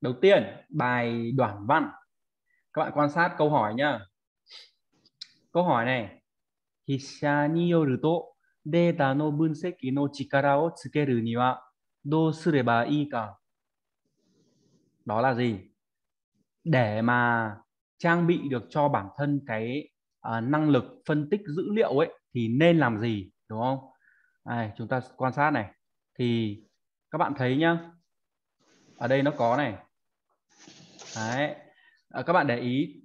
đầu tiên bài đoạn văn các bạn quan sát câu hỏi nhá câu hỏi này hissa ni yoru to data no bunseki no chikara o tsukeru ni wa do sureba iika đó là gì để mà trang bị được cho bản thân cái uh, năng lực phân tích dữ liệu ấy thì nên làm gì đúng không? Đây, chúng ta quan sát này thì các bạn thấy nhá ở đây nó có này đấy à, các bạn để ý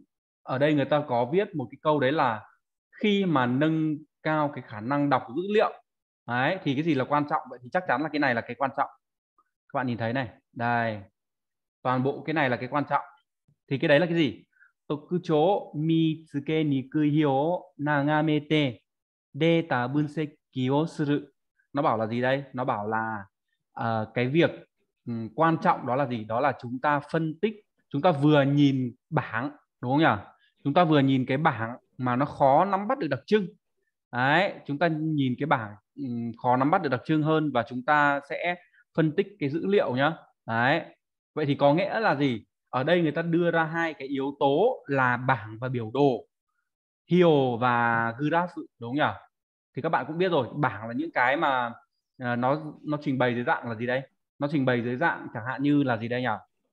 ở đây người ta có viết một cái câu đấy là khi mà nâng cao cái khả năng đọc dữ liệu đấy thì cái gì là quan trọng vậy thì chắc chắn là cái này là cái quan trọng các bạn nhìn thấy này đây toàn bộ cái này là cái quan trọng thì cái đấy là cái gì tôi cứ chỗ mi tsuke ni niku hyo nagamete data bunseki o suru nó bảo là gì đây nó bảo là uh, cái việc um, quan trọng đó là gì đó là chúng ta phân tích chúng ta vừa nhìn bảng đúng không nhỉ chúng ta vừa nhìn cái bảng mà nó khó nắm bắt được đặc trưng đấy chúng ta nhìn cái bảng khó nắm bắt được đặc trưng hơn và chúng ta sẽ phân tích cái dữ liệu nhá đấy vậy thì có nghĩa là gì ở đây người ta đưa ra hai cái yếu tố là bảng và biểu đồ hiểu và graph đúng không nhỉ thì các bạn cũng biết rồi bảng là những cái mà ờ, nó nó trình bày dưới dạng là gì đây nó trình bày dưới dạng chẳng hạn như là gì đây nhỉ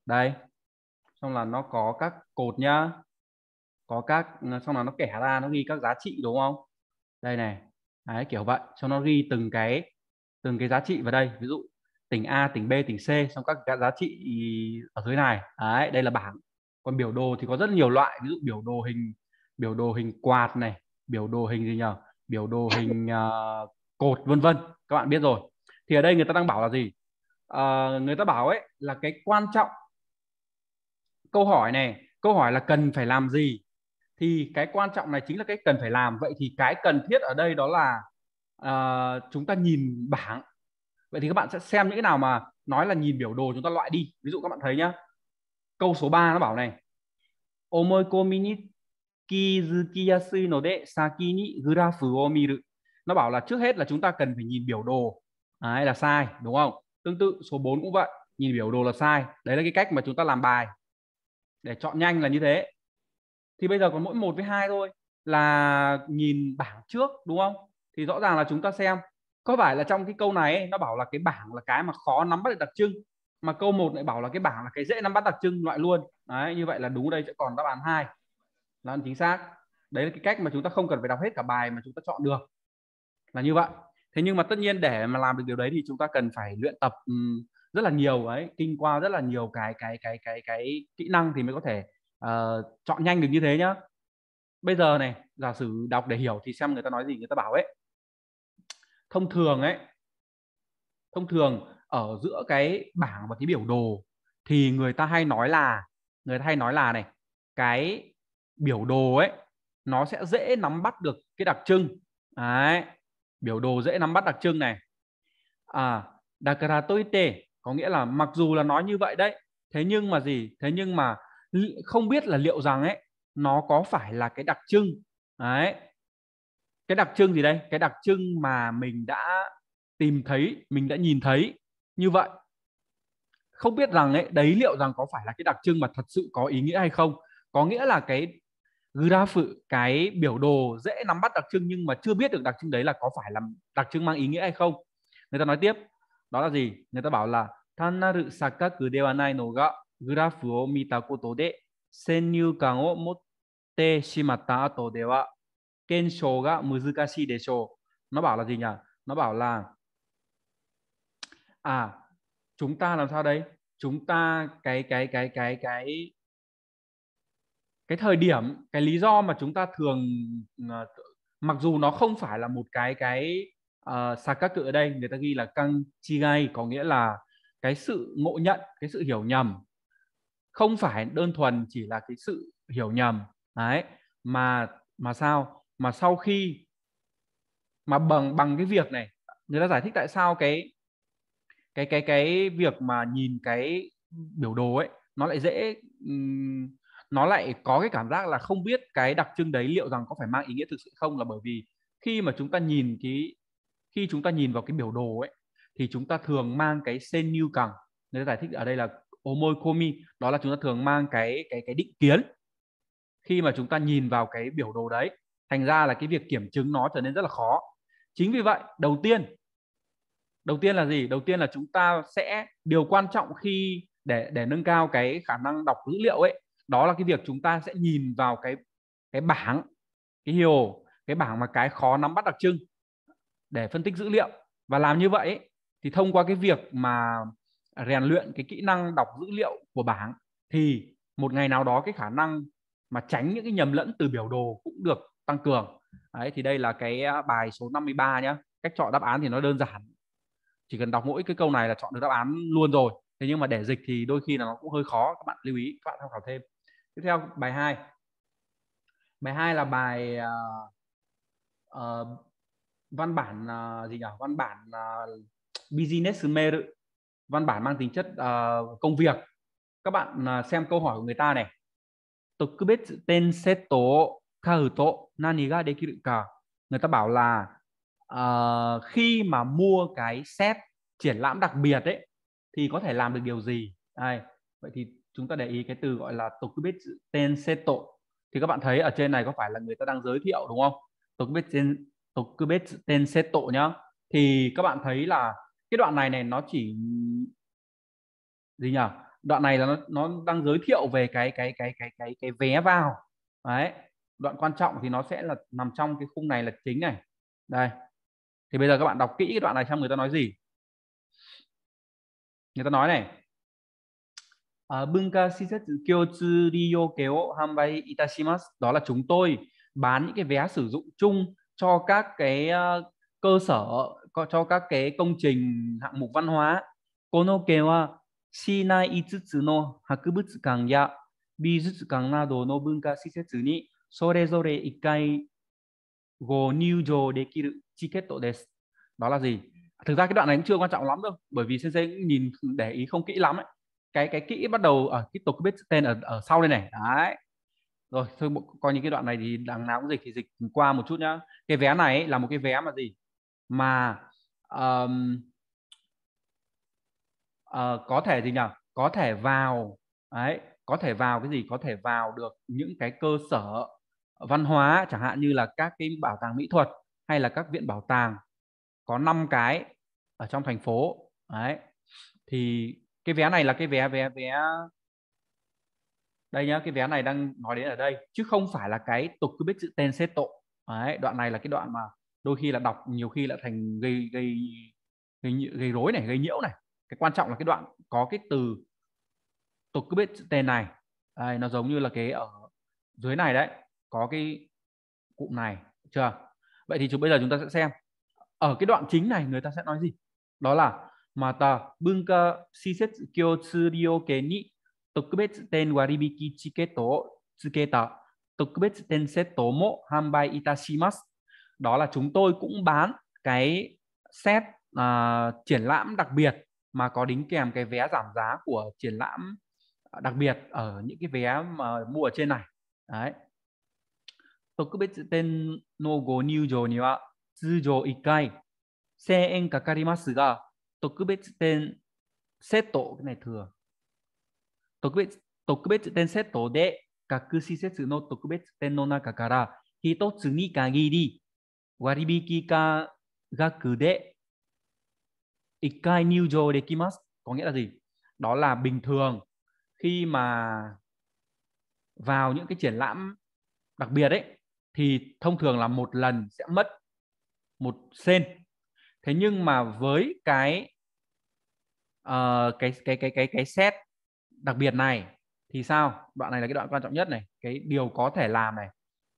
đây xong là nó có các cột nhá có các ờ, xong là nó kẻ ra nó ghi các giá trị đúng không đây này đấy kiểu vậy cho nó ghi từng cái từng cái giá trị vào đây ví dụ tỉnh A tỉnh B tỉnh C xong các, giá trị ở dưới này đấy đây là bảng còn biểu đồ thì có rất nhiều loại ví dụ biểu đồ hình biểu đồ hình quạt này biểu đồ hình gì nhỉ biểu đồ hình uh, cột vân vân các bạn biết rồi thì ở đây người ta đang bảo là gì uh, người ta bảo ấy là cái quan trọng câu hỏi này câu hỏi là cần phải làm gì thì cái quan trọng này chính là cái cần phải làm vậy thì cái cần thiết ở đây đó là uh, chúng ta nhìn bảng vậy thì các bạn sẽ xem những cái nào mà nói là nhìn biểu đồ chúng ta loại đi ví dụ các bạn thấy nhá câu số 3 nó bảo này omoikomi ni kizukiyasu no de saki ni graph o miru nó bảo là trước hết là chúng ta cần phải nhìn biểu đồ đấy là sai đúng không tương tự số 4 cũng vậy nhìn biểu đồ là sai đấy là cái cách mà chúng ta làm bài để chọn nhanh là như thế thì bây giờ còn mỗi một với hai thôi là nhìn bảng trước đúng không thì rõ ràng là chúng ta xem có phải là trong cái câu này nó bảo là cái bảng là cái mà khó nắm bắt được đặc trưng mà câu 1 lại bảo là cái bảng là cái dễ nắm bắt đặc trưng loại luôn đấy như vậy là đúng đây sẽ còn đáp án hai là chính xác đấy là cái cách mà chúng ta không cần phải đọc hết cả bài mà chúng ta chọn được là như vậy thế nhưng mà tất nhiên để mà làm được điều đấy thì chúng ta cần phải luyện tập rất là nhiều ấy kinh qua rất là nhiều cái cái cái cái cái kỹ năng thì mới có thể uh, chọn nhanh được như thế nhá bây giờ này giả sử đọc để hiểu thì xem người ta nói gì người ta bảo ấy thông thường ấy thông thường ở giữa cái bảng và cái biểu đồ thì người ta hay nói là người ta hay nói là này cái biểu đồ ấy nó sẽ dễ nắm bắt được cái đặc trưng đấy biểu đồ dễ nắm bắt đặc trưng này à dakara toite có nghĩa là mặc dù là nói như vậy đấy thế nhưng mà gì thế nhưng mà không biết là liệu rằng ấy nó có phải là cái đặc trưng đấy cái đặc trưng gì đây cái đặc trưng mà mình đã tìm thấy mình đã nhìn thấy như vậy không biết rằng ấy đấy liệu rằng có phải là cái đặc trưng mà thật sự có ý nghĩa hay không có nghĩa là cái graph cái biểu đồ dễ nắm bắt đặc trưng nhưng mà chưa biết được đặc trưng đấy là có phải là đặc trưng mang ý nghĩa hay không người ta nói tiếp đó là gì người ta bảo là tanaru sakaku dewa nai no ga graph o mita koto de senyu kan o motte shimatta ato de wa kensho ga muzukashii desho nó bảo là gì nhỉ nó bảo là à chúng ta làm sao đấy chúng ta cái cái cái cái cái cái thời điểm cái lý do mà chúng ta thường ờ, mặc dù nó không phải là một cái cái uh, ờ, Sakaku ở đây người ta ghi là căng chi gai có nghĩa là cái sự ngộ nhận, cái sự hiểu nhầm không phải đơn thuần chỉ là cái sự hiểu nhầm đấy mà mà sao mà sau khi mà bằng bằng cái việc này người ta giải thích tại sao cái cái cái cái việc mà nhìn cái biểu đồ ấy nó lại dễ nó lại có cái cảm giác là không biết cái đặc trưng đấy liệu rằng có phải mang ý nghĩa thực sự không là bởi vì khi mà chúng ta nhìn cái khi chúng ta nhìn vào cái biểu đồ ấy thì chúng ta thường mang cái sen cẳng người ta giải thích ở đây là omoikomi đó là chúng ta thường mang cái cái cái định kiến khi mà chúng ta nhìn vào cái biểu đồ đấy thành ra là cái việc kiểm chứng nó trở nên rất là khó chính vì vậy đầu tiên đầu tiên là gì đầu tiên là chúng ta sẽ điều quan trọng khi để để nâng cao cái khả năng đọc dữ liệu ấy đó là cái việc chúng ta sẽ nhìn vào cái cái bảng cái hiểu cái bảng mà cái khó nắm bắt đặc trưng để phân tích dữ liệu và làm như vậy thì thông qua cái việc mà rèn luyện cái kỹ năng đọc dữ liệu của bảng thì một ngày nào đó cái khả năng mà tránh những cái nhầm lẫn từ biểu đồ cũng được tăng cường đấy thì đây là cái à, bài số 53 nhá cách chọn đáp án thì nó đơn giản chỉ cần đọc mỗi cái câu này là chọn được đáp án luôn rồi thế nhưng mà để dịch thì đôi khi là nó cũng hơi khó các bạn lưu ý các bạn tham khảo thêm tiếp theo bài 2 bài 2 là bài uh, văn bản uh, gì nhỉ văn bản uh, business summary văn bản mang tính chất uh, công việc các bạn uh, xem câu hỏi của người ta này 特別点セットを買うと何ができるか người ta bảo là uh, khi mà mua cái set triển lãm đặc biệt ấy thì có thể làm được điều gì Đây, vậy thì chúng ta để ý cái từ gọi là tokubit ten seto thì các bạn thấy ở trên này có phải là người ta đang giới thiệu đúng không tokubit ten tục cứ biết tên Seto nhá thì các bạn thấy là cái đoạn này này nó chỉ gì nhỉ đoạn này là nó, nó đang giới thiệu về cái cái cái cái cái cái vé vào đấy đoạn quan trọng thì nó sẽ là nằm trong cái khung này là chính này đây thì bây giờ các bạn đọc kỹ cái đoạn này xem người ta nói gì người ta nói này à, đó là chúng tôi bán những cái vé sử dụng chung cho các cái ờ, cơ sở cho các cái công trình hạng mục văn hóa konoke wa shinai itsutsu no hakubutsu ya bijutsu nado no bunka shisetsu ni sorezore ikkai go nyujo dekiru chiketto desu đó là gì thực ra cái đoạn này cũng chưa quan trọng lắm đâu bởi vì sensei cũng nhìn để ý không kỹ lắm ấy cái cái kỹ bắt đầu ở tiếp tục biết tên ở ở sau đây này đấy rồi thôi coi như cái đoạn này thì đằng nào cũng dịch thì dịch qua một chút nhá cái vé này ấy, là một cái vé mà gì mà um, uh, có thể gì nhỉ có thể vào ấy có thể vào cái gì có thể vào được những cái cơ sở văn hóa chẳng hạn như là các cái bảo tàng mỹ thuật hay là các viện bảo tàng có 5 cái ở trong thành phố đấy thì cái vé này là cái vé vé vé đây nhá cái vé này đang nói đến ở đây chứ không phải là cái tục cứ biết chữ tên xét tội Đấy, đoạn này là cái đoạn mà đôi khi là đọc nhiều khi là thành gây gây gây, gây rối này gây nhiễu này cái quan trọng là cái đoạn có cái từ tục cứ biết chữ tên này đây, nó giống như là cái ở dưới này đấy có cái cụm này chưa vậy thì chúng bây giờ chúng ta sẽ xem ở cái đoạn chính này người ta sẽ nói gì đó là mà ta cơ si set kyo tsuryo ke ni tên tên Waribiki Tsuketa, đó là chúng tôi cũng bán cái set uh, triển lãm đặc biệt mà có đính kèm cái vé giảm giá của triển lãm à, đặc biệt ở những cái vé mà mua ở trên này. Đấy. biết tên Ikai, en 特別店のご入場には通常1回1000円かかりますが、特別店セット、cái này thừa, 特別特別点セットで各施設の特別点の中から一つに限り割引価額で1 cái new joe dekimas có nghĩa là gì? Đó là bình thường khi mà vào những cái triển lãm đặc biệt ấy thì thông thường là một lần sẽ mất một sen. Thế nhưng mà với cái uh, cái cái cái cái cái set đặc biệt này thì sao đoạn này là cái đoạn quan trọng nhất này cái điều có thể làm này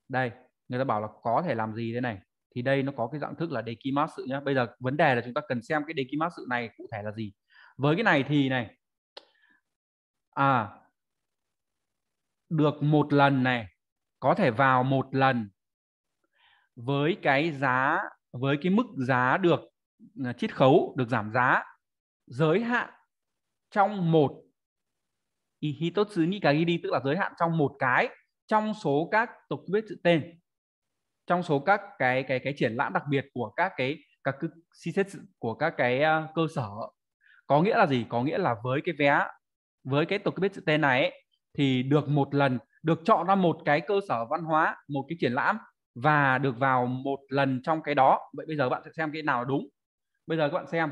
đây người ta bảo là có thể làm gì thế này thì đây nó có cái dạng thức là đề ký sự nhá bây giờ vấn đề là chúng ta cần xem cái đề ký sự này cụ thể là gì với cái này thì này à được một lần này có thể vào một lần với cái giá với cái mức giá được à, chiết khấu được giảm giá giới hạn trong một Ihitotsu Nikagiri tức là giới hạn trong một cái trong số các tục viết chữ tên trong số các cái cái cái triển lãm đặc biệt của các cái các cái xét của các cái uh, cơ sở có nghĩa là gì có nghĩa là với cái vé với cái tục viết chữ tên này ấy, thì được một lần được chọn ra một cái cơ sở văn hóa một cái triển lãm và được vào một lần trong cái đó vậy bây giờ bạn sẽ xem cái nào đúng bây giờ các bạn xem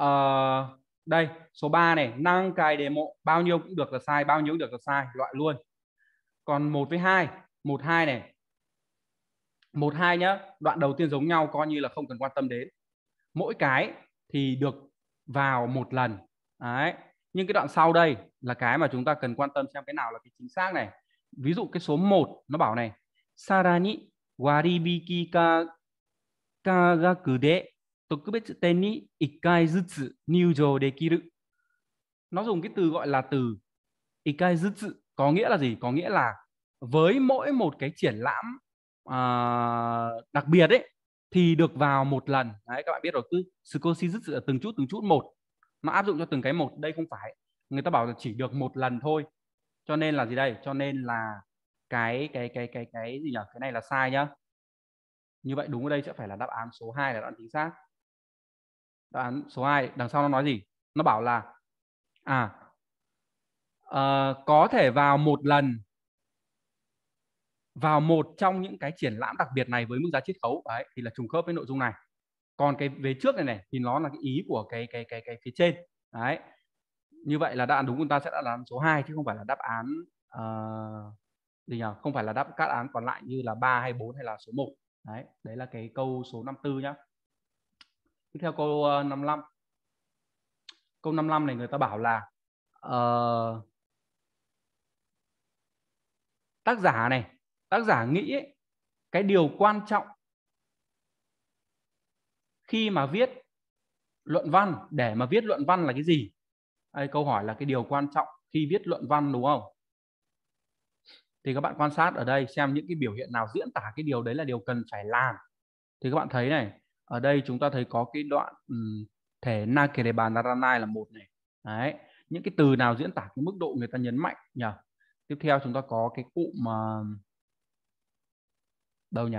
uh, đây số 3 này năng cài đề mộ bao nhiêu cũng được là sai bao nhiêu cũng được là sai loại luôn còn một với hai một hai này một hai nhá đoạn đầu tiên giống nhau coi như là không cần quan tâm đến mỗi cái thì được vào một lần đấy nhưng cái đoạn sau đây là cái mà chúng ta cần quan tâm xem cái nào là cái chính xác này ví dụ cái số 1 nó bảo này sarani waribiki ka kagakude 特別展に1回ずつ入場できる。Nó dùng cái từ gọi là từ 1 có nghĩa là gì? Có nghĩa là với mỗi một cái triển lãm uh, đặc biệt ấy thì được vào một lần. Đấy các bạn biết rồi cứ sukoshi dự là từng chút từng chút một. Nó áp dụng cho từng cái một. Đây không phải người ta bảo là chỉ được một lần thôi. Cho nên là gì đây? Cho nên là cái cái cái cái cái gì nhỉ? Cái này là sai nhá. Như vậy đúng ở đây sẽ phải là đáp án số 2 là đoạn chính xác đáp án số 2 đằng sau nó nói gì nó bảo là à uh, có thể vào một lần vào một trong những cái triển lãm đặc biệt này với mức giá chiết khấu đấy thì là trùng khớp với nội dung này còn cái về trước này này thì nó là cái ý của cái cái cái cái phía trên đấy như vậy là đáp án đúng của ta sẽ là đáp án số 2 chứ không phải là đáp án uh, nhỉ? không phải là đáp các án còn lại như là 3 hay 4 hay là số 1 đấy đấy là cái câu số 54 nhá tiếp theo câu 55 ờ, câu 55 này người ta bảo là uh, tác giả này tác giả nghĩ ấy, cái điều quan trọng khi mà viết luận văn để mà viết luận văn là cái gì Đây, câu hỏi là cái điều quan trọng khi viết luận văn đúng không thì các bạn quan sát ở đây xem những cái biểu hiện nào diễn tả cái điều đấy là điều cần phải làm thì các bạn thấy này ở đây chúng ta thấy có cái đoạn um, thể nakereban naranai là một này đấy những cái từ nào diễn tả cái mức độ người ta nhấn mạnh nhỉ tiếp theo chúng ta có cái cụm mà ờ, uh, đâu nhỉ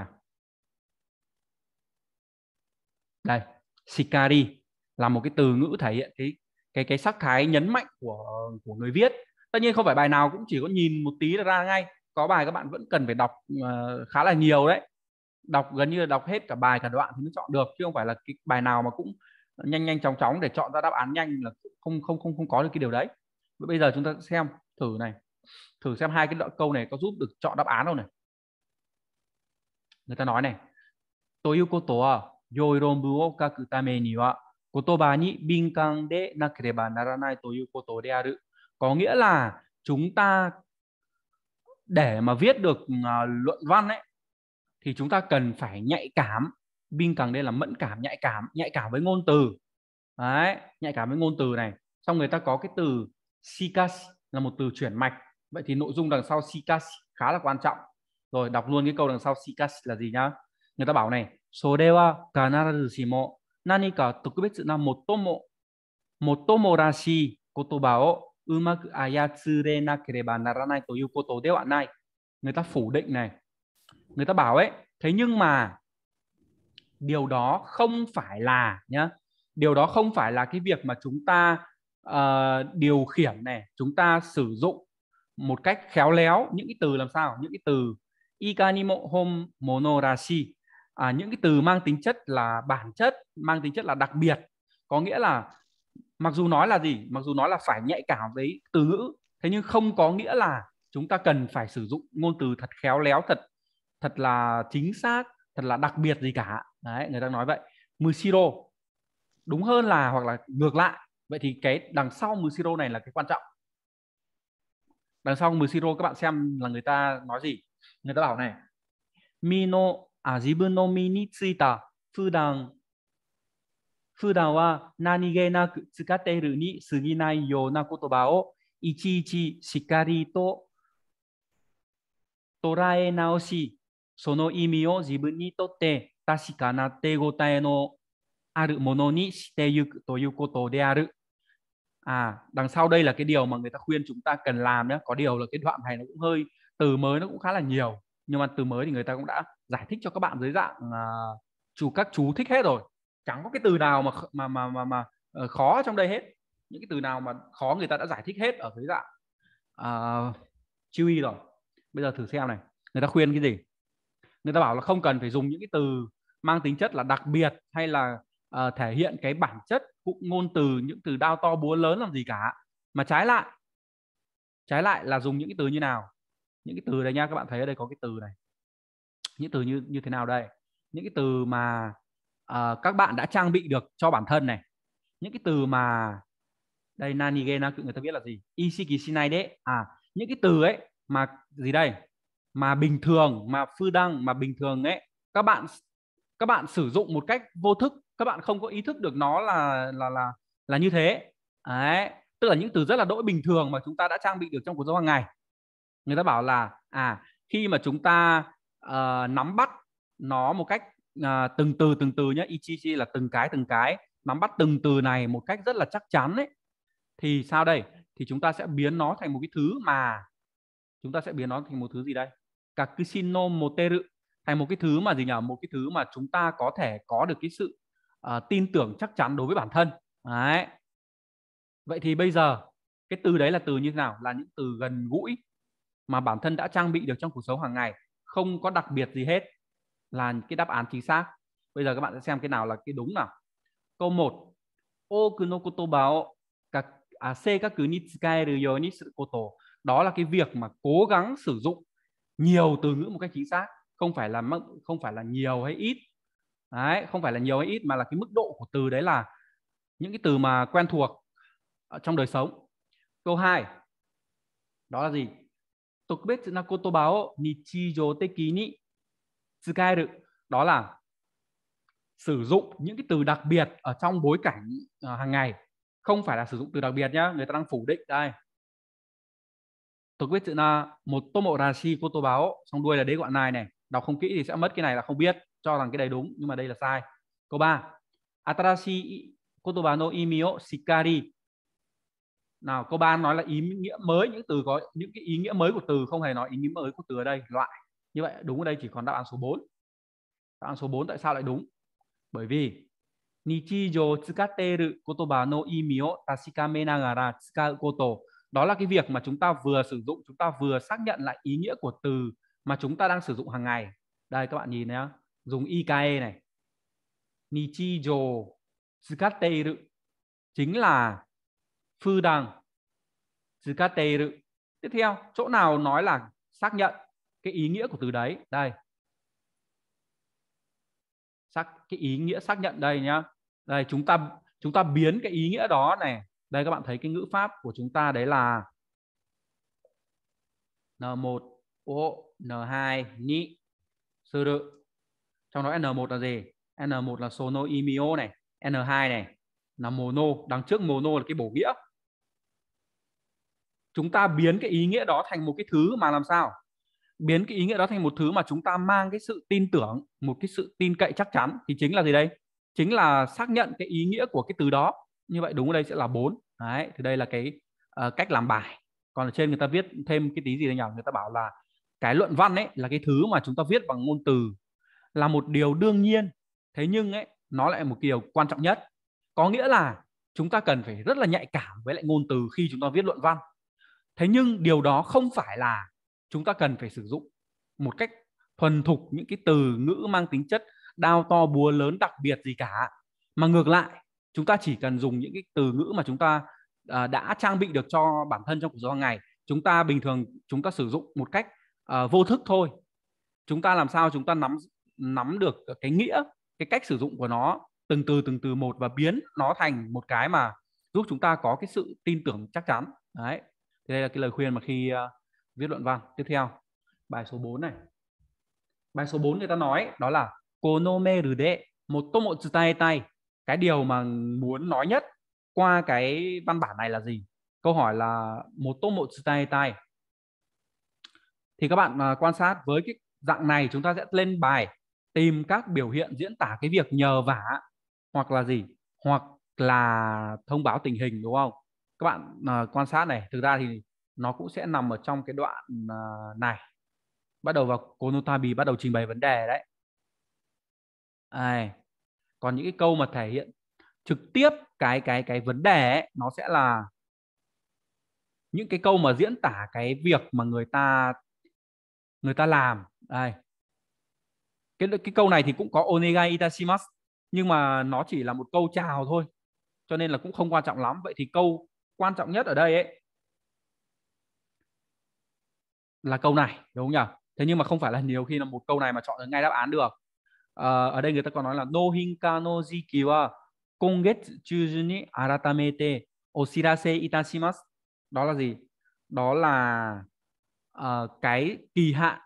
đây shikari là một cái từ ngữ thể hiện cái cái cái sắc thái nhấn mạnh của của người viết tất nhiên không phải bài nào cũng chỉ có nhìn một tí là ra ngay có bài các bạn vẫn cần phải đọc uh, khá là nhiều đấy đọc gần như là đọc hết cả bài cả đoạn thì mới chọn được chứ không phải là cái bài nào mà cũng nhanh nhanh chóng chóng để chọn ra đáp án nhanh là không không không không có được cái điều đấy bây giờ chúng ta xem thử này thử xem hai cái đoạn câu này có giúp được chọn đáp án không này người ta nói này tôi yêu cô tổ à yoi ronbu o kaku tame ni wa kotoba ni binkan de nakereba naranai to iu koto de aru có nghĩa là chúng ta để mà viết được uh, luận văn ấy thì chúng ta cần phải nhạy cảm bin càng đây là mẫn cảm nhạy cảm nhạy cảm với ngôn từ đấy nhạy cảm với ngôn từ này xong người ta có cái từ sikas là một từ chuyển mạch vậy thì nội dung đằng sau sikas khá là quan trọng rồi đọc luôn cái câu đằng sau sikas là gì nhá người ta bảo này sodewa kanarashimo nanika tokubetsu na motomo motomorashi kotoba o umaku ayatsurena kereba naranai toyu koto de wa nai người ta phủ định này người ta bảo ấy thế nhưng mà điều đó không phải là nhá điều đó không phải là cái việc mà chúng ta uh, điều khiển này chúng ta sử dụng một cách khéo léo những cái từ làm sao những cái từ ikanimo hom monorashi à, những cái từ mang tính chất là bản chất mang tính chất là đặc biệt có nghĩa là mặc dù nói là gì mặc dù nói là phải nhạy cảm với từ ngữ thế nhưng không có nghĩa là chúng ta cần phải sử dụng ngôn từ thật khéo léo thật thật là chính xác thật là đặc biệt gì cả đấy người ta nói vậy Mushiro đúng hơn là hoặc là ngược lại vậy thì cái đằng sau Mushiro này là cái quan trọng đằng sau Mushiro các bạn xem là người ta nói gì người ta bảo này Mino ajibu à, no mi ni tsuita fudan 普段は何気なく使っているに過ぎないような言葉をいちいちしっかりと捉え直しその意味を自分にとって確かな手応えのあるものにしてゆくということである。À, đằng sau đây là cái điều mà người ta khuyên chúng ta cần làm nhé. Có điều là cái đoạn này nó cũng hơi từ mới nó cũng khá là nhiều. Nhưng mà từ mới thì người ta cũng đã giải thích cho các bạn dưới dạng uh, chú các chú thích hết rồi. Chẳng có cái từ nào mà mà mà mà, mà uh, khó trong đây hết. Những cái từ nào mà khó người ta đã giải thích hết ở dưới dạng uh, à, ý rồi. Bây giờ thử xem này, người ta khuyên cái gì? người ta bảo là không cần phải dùng những cái từ mang tính chất là đặc biệt hay là uh, thể hiện cái bản chất cụm ngôn từ những từ đao to búa lớn làm gì cả mà trái lại trái lại là dùng những cái từ như nào những cái từ đây nha các bạn thấy ở đây có cái từ này những từ như như thế nào đây những cái từ mà uh, các bạn đã trang bị được cho bản thân này những cái từ mà đây nanige na người ta biết là gì ishikisinai đấy à những cái từ ấy mà gì đây mà bình thường mà phư đăng mà bình thường ấy các bạn các bạn sử dụng một cách vô thức các bạn không có ý thức được nó là là là là như thế đấy tức là những từ rất là đỗi bình thường mà chúng ta đã trang bị được trong cuộc sống hàng ngày người ta bảo là à khi mà chúng ta uh, nắm bắt nó một cách uh, từng từ từng từ nhé ichichi là từng cái từng cái nắm bắt từng từ này một cách rất là chắc chắn ấy thì sao đây thì chúng ta sẽ biến nó thành một cái thứ mà chúng ta sẽ biến nó thành một thứ gì đây kakusino moteru thành một cái thứ mà gì nhỉ một cái thứ mà chúng ta có thể có được cái sự uh, tin tưởng chắc chắn đối với bản thân đấy vậy thì bây giờ cái từ đấy là từ như thế nào là những từ gần gũi mà bản thân đã trang bị được trong cuộc sống hàng ngày không có đặc biệt gì hết là cái đáp án chính xác bây giờ các bạn sẽ xem cái nào là cái đúng nào câu 1 Okuno kotoba o ase à, kaku ni tsukaeru you ni koto đó là cái việc mà cố gắng sử dụng nhiều từ ngữ một cách chính xác không phải là không phải là nhiều hay ít đấy, không phải là nhiều hay ít mà là cái mức độ của từ đấy là những cái từ mà quen thuộc trong đời sống câu 2 đó là gì biết là cô tô báo chi sky được. đó là sử dụng những cái từ đặc biệt ở trong bối cảnh à, hàng ngày không phải là sử dụng từ đặc biệt nhá người ta đang phủ định đây tôi viết chữ là một tomo rashi koto báo xong đuôi là đế gọi nai này đọc không kỹ thì sẽ mất cái này là không biết cho rằng cái này đúng nhưng mà đây là sai câu 3 atarashi kotoba no imio shikari nào câu 3 nói là ý nghĩa mới những từ có những cái ý nghĩa mới của từ không hề nói ý nghĩa mới của từ ở đây loại như vậy đúng ở đây chỉ còn đáp án số 4 đáp án số 4 tại sao lại đúng bởi vì nichijo tsukateru kotoba no imi o tashikame nagara tsukau koto đó là cái việc mà chúng ta vừa sử dụng chúng ta vừa xác nhận lại ý nghĩa của từ mà chúng ta đang sử dụng hàng ngày đây các bạn nhìn nhé dùng ikae này nichijo tsukateiru chính là phư đằng tsukateiru tiếp theo chỗ nào nói là xác nhận cái ý nghĩa của từ đấy đây xác cái ý nghĩa xác nhận đây nhá đây chúng ta chúng ta biến cái ý nghĩa đó này đây các bạn thấy cái ngữ pháp của chúng ta đấy là N1 O N2 ni sư đự trong đó N1 là gì N1 là sono imio này N2 này là mono đằng trước mono là cái bổ nghĩa chúng ta biến cái ý nghĩa đó thành một cái thứ mà làm sao biến cái ý nghĩa đó thành một thứ mà chúng ta mang cái sự tin tưởng một cái sự tin cậy chắc chắn thì chính là gì đây chính là xác nhận cái ý nghĩa của cái từ đó như vậy đúng ở đây sẽ là 4 đấy thì đây là cái uh, cách làm bài còn ở trên người ta viết thêm cái tí gì đây nhỉ người ta bảo là cái luận văn ấy là cái thứ mà chúng ta viết bằng ngôn từ là một điều đương nhiên thế nhưng ấy nó lại một điều quan trọng nhất có nghĩa là chúng ta cần phải rất là nhạy cảm với lại ngôn từ khi chúng ta viết luận văn thế nhưng điều đó không phải là chúng ta cần phải sử dụng một cách thuần thục những cái từ ngữ mang tính chất đao to búa lớn đặc biệt gì cả mà ngược lại chúng ta chỉ cần dùng những cái từ ngữ mà chúng ta à, đã trang bị được cho bản thân trong cuộc sống hàng ngày chúng ta bình thường chúng ta sử dụng một cách à, vô thức thôi chúng ta làm sao chúng ta nắm nắm được cái nghĩa cái cách sử dụng của nó từng từ từng từ một và biến nó thành một cái mà giúp chúng ta có cái sự tin tưởng chắc chắn đấy thì đây là cái lời khuyên mà khi uh, viết luận văn tiếp theo bài số 4 này bài số 4 người ta nói đó là konomeru de motomo tay tay cái điều mà muốn nói nhất qua cái văn bản này là gì câu hỏi là một tô một tay tay thì các bạn à, quan sát với cái dạng này chúng ta sẽ lên bài tìm các biểu hiện diễn tả cái việc nhờ vả hoặc là gì hoặc là thông báo tình hình đúng không các bạn à, quan sát này thực ra thì nó cũng sẽ nằm ở trong cái đoạn à, này bắt đầu vào Konotabi bắt đầu trình bày vấn đề đấy à, còn những cái câu mà thể hiện trực tiếp cái cái cái vấn đề ấy, nó sẽ là những cái câu mà diễn tả cái việc mà người ta người ta làm đây cái cái câu này thì cũng có onega itashimasu nhưng mà nó chỉ là một câu chào thôi cho nên là cũng không quan trọng lắm vậy thì câu quan trọng nhất ở đây ấy là câu này đúng không nhỉ thế nhưng mà không phải là nhiều khi là một câu này mà chọn được ngay đáp án được Ờ, ở đây người ta còn nói là Nohinka no jiki wa kongetsu chujun ni aratamete oshirase itashimasu. Đó là gì? Đó là uh, cái kỳ hạn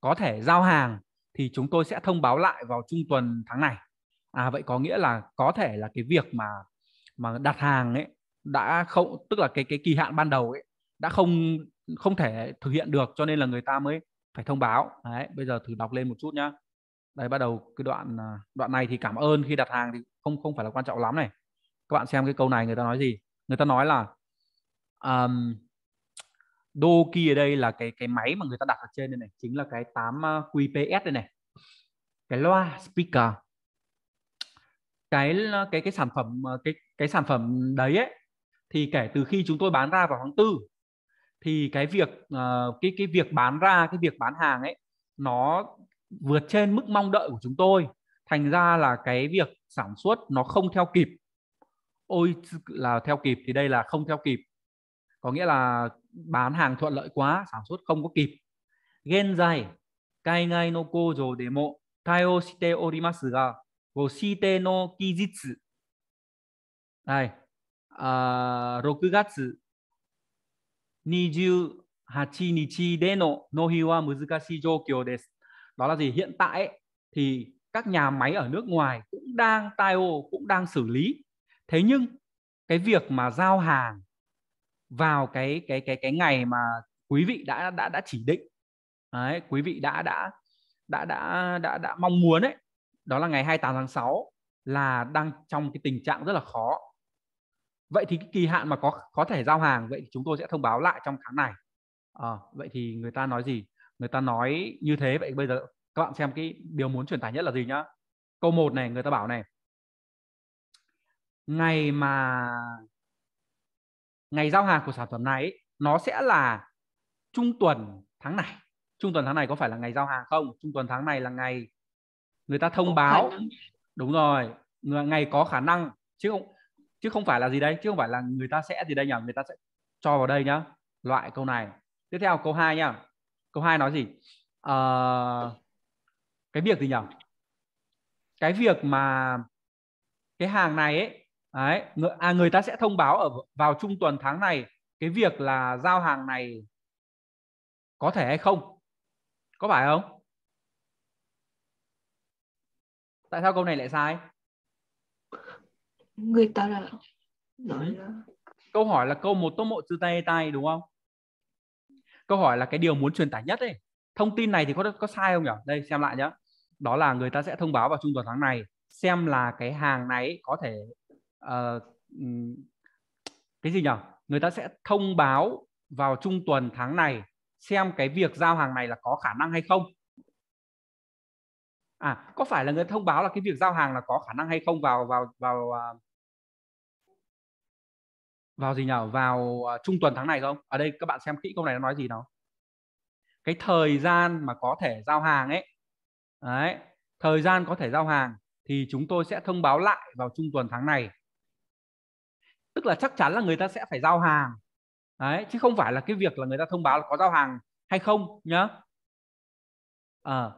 có thể giao hàng thì chúng tôi sẽ thông báo lại vào trung tuần tháng này. À vậy có nghĩa là có thể là cái việc mà mà đặt hàng ấy đã không tức là cái cái kỳ hạn ban đầu ấy đã không không thể thực hiện được cho nên là người ta mới phải thông báo. Đấy, bây giờ thử đọc lên một chút nhá đây bắt đầu cái đoạn à, đoạn này thì cảm ơn khi đặt hàng thì không không phải là quan trọng lắm này các bạn xem cái câu này người ta nói gì người ta nói là um, đô kia ở đây là cái cái máy mà người ta đặt ở trên đây này chính là cái 8 à, QPS đây này cái loa speaker cái à, cái cái sản phẩm cái cái sản phẩm đấy ấy, thì kể từ khi chúng tôi bán ra vào tháng tư thì cái việc cái cái việc bán ra cái việc bán hàng ấy nó vượt trên mức mong đợi của chúng tôi thành ra là cái việc sản xuất nó không theo kịp ôi là theo kịp thì đây là không theo kịp có nghĩa là bán hàng thuận lợi quá sản xuất không có kịp gen dài kai ngai no kojo demo taio shite orimasu ga go shite no kijitsu đây à, 6月28日での納品は難しい状況です đó là gì hiện tại ấy, thì các nhà máy ở nước ngoài cũng đang TIO cũng đang xử lý thế nhưng cái việc mà giao hàng vào cái cái cái cái ngày mà quý vị đã đã đã chỉ định đấy, quý vị đã đã đã đã đã đã mong muốn ấy đó là ngày 28 tháng 6 là đang trong cái tình trạng rất là khó vậy thì cái kỳ hạn mà có có thể giao hàng vậy thì chúng tôi sẽ thông báo lại trong tháng này à, vậy thì người ta nói gì người ta nói như thế vậy bây giờ các bạn xem cái điều muốn truyền tải nhất là gì nhá câu 1 này người ta bảo này ngày mà ngày giao hàng của sản phẩm này nó sẽ là trung tuần tháng này trung tuần tháng này có phải là ngày giao hàng không trung tuần tháng này là ngày người ta thông báo đúng rồi ngày có khả năng chứ không chứ không phải là gì đây chứ không phải là người ta sẽ gì đây nhỉ người ta sẽ cho vào đây nhá loại câu này tiếp theo câu 2 nhá câu hai nói gì à, cái việc gì nhỉ cái việc mà cái hàng này ấy đấy, người, à, người ta sẽ thông báo ở vào trung tuần tháng này cái việc là giao hàng này có thể hay không có phải không tại sao câu này lại sai người ta là nói câu hỏi là câu một tốt mộ từ tay tay đúng không câu hỏi là cái điều muốn truyền tải nhất ấy thông tin này thì có có sai không nhỉ đây xem lại nhá đó là người ta sẽ thông báo vào trung tuần tháng này xem là cái hàng này có thể uh, cái gì nhỉ người ta sẽ thông báo vào trung tuần tháng này xem cái việc giao hàng này là có khả năng hay không à có phải là người thông báo là cái việc giao hàng là có khả năng hay không vào vào vào uh, vào gì nhở vào à, trung tuần tháng này không ở đây các bạn xem kỹ câu này nó nói gì nào cái thời gian mà có thể giao hàng ấy đấy thời gian có thể giao hàng thì chúng tôi sẽ thông báo lại vào trung tuần tháng này tức là chắc chắn là người ta sẽ phải giao hàng đấy chứ không phải là cái việc là người ta thông báo là có giao hàng hay không nhá à,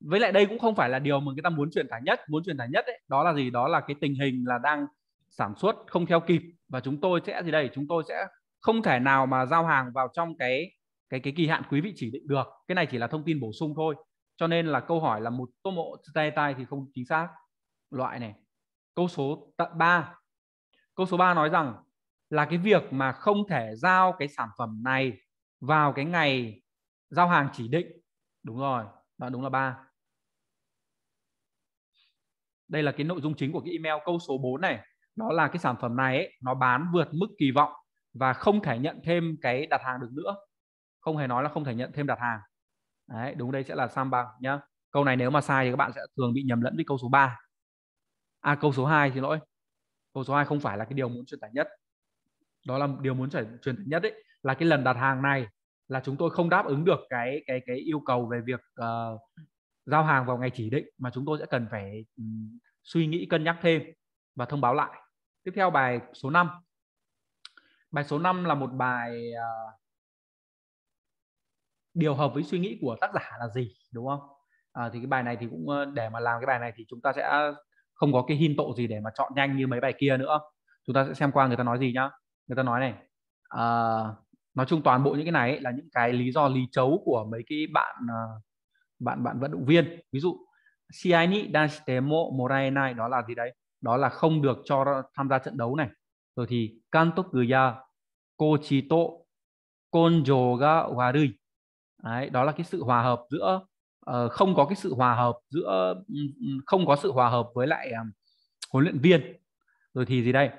với lại đây cũng không phải là điều mà người ta muốn truyền tải nhất muốn truyền tải nhất ấy, đó là gì đó là cái tình hình là đang sản xuất không theo kịp và chúng tôi sẽ gì đây chúng tôi sẽ không thể nào mà giao hàng vào trong cái cái cái kỳ hạn quý vị chỉ định được cái này chỉ là thông tin bổ sung thôi cho nên là câu hỏi là một tô mộ tay tay thì không chính xác loại này câu số 3 câu số 3 nói rằng là cái việc mà không thể giao cái sản phẩm này vào cái ngày giao hàng chỉ định đúng rồi bạn đúng là ba đây là cái nội dung chính của cái email câu số 4 này đó là cái sản phẩm này ấy, nó bán vượt mức kỳ vọng và không thể nhận thêm cái đặt hàng được nữa không hề nói là không thể nhận thêm đặt hàng đấy đúng đây sẽ là sam bằng nhá câu này nếu mà sai thì các bạn sẽ thường bị nhầm lẫn với câu số 3 à câu số 2 thì lỗi câu số 2 không phải là cái điều muốn truyền tải nhất đó là điều muốn truyền tải nhất ấy là cái lần đặt hàng này là chúng tôi không đáp ứng được cái cái cái yêu cầu về việc uh, giao hàng vào ngày chỉ định mà chúng tôi sẽ cần phải um, suy nghĩ cân nhắc thêm và thông báo lại tiếp theo bài số 5 bài số 5 là một bài ờ, điều hợp với suy nghĩ của tác giả là gì đúng không à, thì cái bài này thì cũng ờ, để mà làm cái bài này thì chúng ta sẽ không có cái hin tộ gì để mà chọn nhanh như mấy bài kia nữa chúng ta sẽ xem qua người ta nói gì nhá người ta nói này à, nói chung toàn bộ những cái này là những cái lý do lý chấu của mấy cái bạn bạn bạn vận động viên ví dụ CI ni dashitemo moraenai đó là gì đấy đó là không được cho tham gia trận đấu này rồi thì kantokuya kochito konjo ga warui Đấy, đó là cái sự hòa hợp giữa uh, không có cái sự hòa hợp giữa không có sự hòa hợp với lại um, huấn luyện viên rồi thì gì đây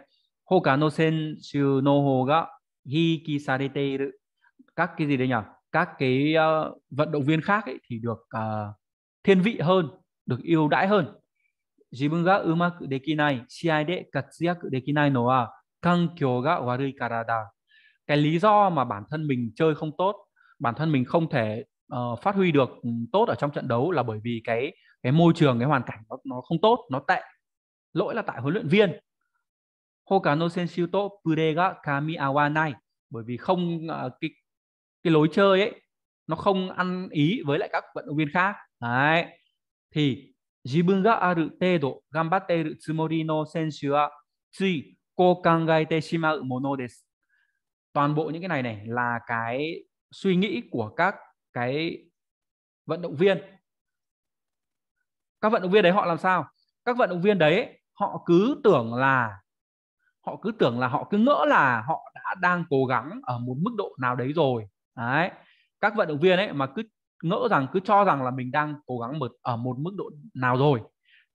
hoka no sen shu no ho ga hikisarete các cái gì đây nhỉ các cái uh, vận động viên khác ấy thì được uh, thiên vị hơn được yêu đãi hơn 自分がうまくできない、試合で活躍できないのは環境が悪いからだ。Cái lý do mà bản thân mình chơi không tốt, bản thân mình không thể uh, phát huy được ừ, tốt ở trong trận đấu là bởi vì cái cái môi trường, cái hoàn cảnh nó, nó không tốt, nó tệ. Lỗi là tại huấn luyện viên. Hokano no senshu to pure ga kami awanai bởi vì không uh, cái cái lối chơi ấy nó không ăn ý với lại các vận động viên khác. Đấy. Thì 自分がある程度頑張っているつもりの選手はついこう考えてしまうものです。Toàn bộ những cái này này là cái suy nghĩ của các cái vận động viên. Các vận động viên đấy họ làm sao? Các vận động viên đấy họ cứ tưởng là họ cứ tưởng là họ cứ ngỡ là họ đã đang cố gắng ở một mức độ nào đấy rồi. Đấy. Các vận động viên ấy mà cứ ngỡ rằng cứ cho rằng là mình đang cố gắng một ở một mức độ nào rồi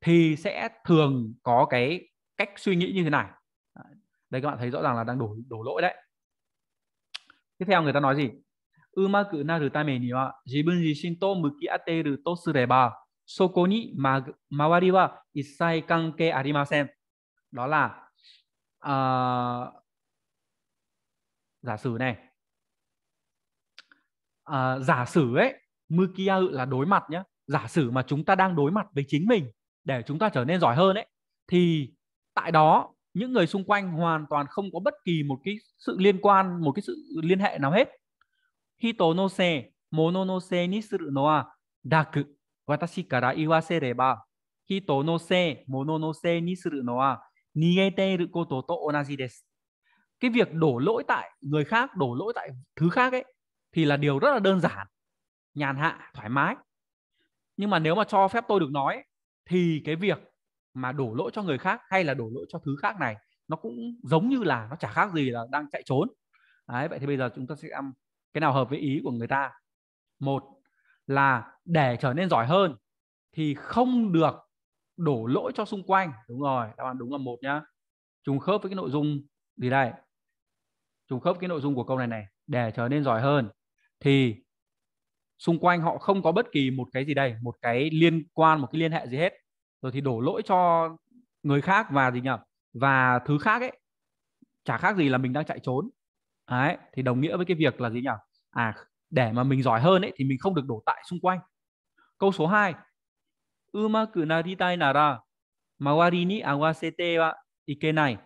thì sẽ thường có cái cách suy nghĩ như thế này đây các bạn thấy rõ ràng là đang đổ đổ lỗi đấy tiếp theo người ta nói gì ma na mình ạ gì gì xin kia sư mà mà うまくなるためには自分自身と向き合っているとすればそこに、ま、周りは一切関係ありません đó là uh, giả sử này uh, giả sử ấy mukia là đối mặt nhé giả sử mà chúng ta đang đối mặt với chính mình để chúng ta trở nên giỏi hơn ấy thì tại đó những người xung quanh hoàn toàn không có bất kỳ một cái sự liên quan một cái sự liên hệ nào hết hito no se mono no se ni suru no wa daku watashi kara iwasereba hito no se mono no se ni suru no wa nigete iru koto to onaji desu cái việc đổ lỗi tại người khác đổ lỗi tại thứ khác ấy thì là điều rất là đơn giản nhàn hạ thoải mái nhưng mà nếu mà cho phép tôi được nói thì cái việc mà đổ lỗi cho người khác hay là đổ lỗi cho thứ khác này nó cũng giống như là nó chả khác gì là đang chạy trốn Đấy, vậy thì bây giờ chúng ta sẽ làm cái nào hợp với ý của người ta một là để trở nên giỏi hơn thì không được đổ lỗi cho xung quanh đúng rồi đáp án đúng là một nhá trùng khớp với cái nội dung gì đây trùng khớp cái nội dung của câu này này để trở nên giỏi hơn thì xung quanh họ không có bất kỳ một cái gì đây một cái liên quan một cái liên hệ gì hết rồi thì đổ lỗi cho người khác và gì nhỉ và thứ khác ấy chả khác gì là mình đang chạy trốn đấy thì đồng nghĩa với cái việc là gì nhỉ à để mà mình giỏi hơn ấy thì mình không được đổ tại xung quanh câu số 2 umaku naritai nara mawari ni awasete wa ikenai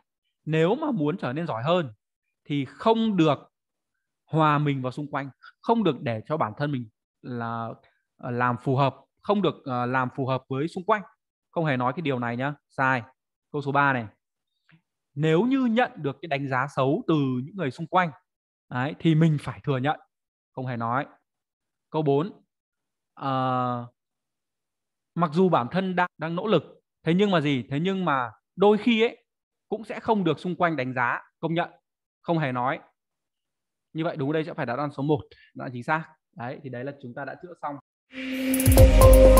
nếu mà muốn trở nên giỏi hơn thì không được hòa mình vào xung quanh không được để cho bản thân mình là ờ, làm phù hợp không được ờ, làm phù hợp với xung quanh không hề nói cái điều này nhá sai câu số 3 này nếu như nhận được cái đánh giá xấu từ những người xung quanh đấy, thì mình phải thừa nhận không hề nói câu 4 à, ờ, mặc dù bản thân đang đang nỗ lực thế nhưng mà gì thế nhưng mà đôi khi ấy cũng sẽ không được xung quanh đánh giá công nhận không hề nói như vậy đúng đây sẽ phải đáp án số 1 là chính xác đấy thì đấy là chúng ta đã chữa xong